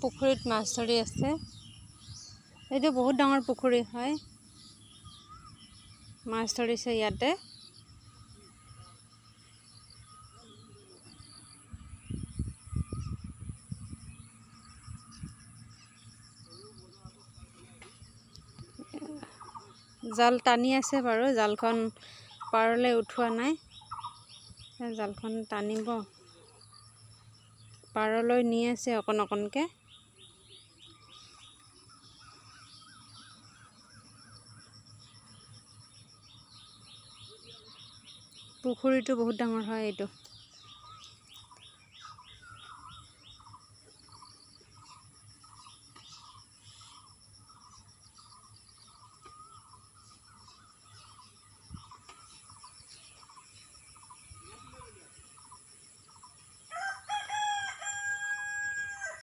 পুখুৰীত মাছ ধৰি আছে এইটো বহুত ডাঙৰ পুখুৰী হয় মাছ ধৰিছে ইয়াতে জাল টানি আছে বাৰু জালখন পাৰলৈ উঠোৱা নাই জালখন টানিব পাৰলৈ নি আছে অকণ অকণকৈ পুখুৰীটো বহুত ডাঙৰ হয় এইটো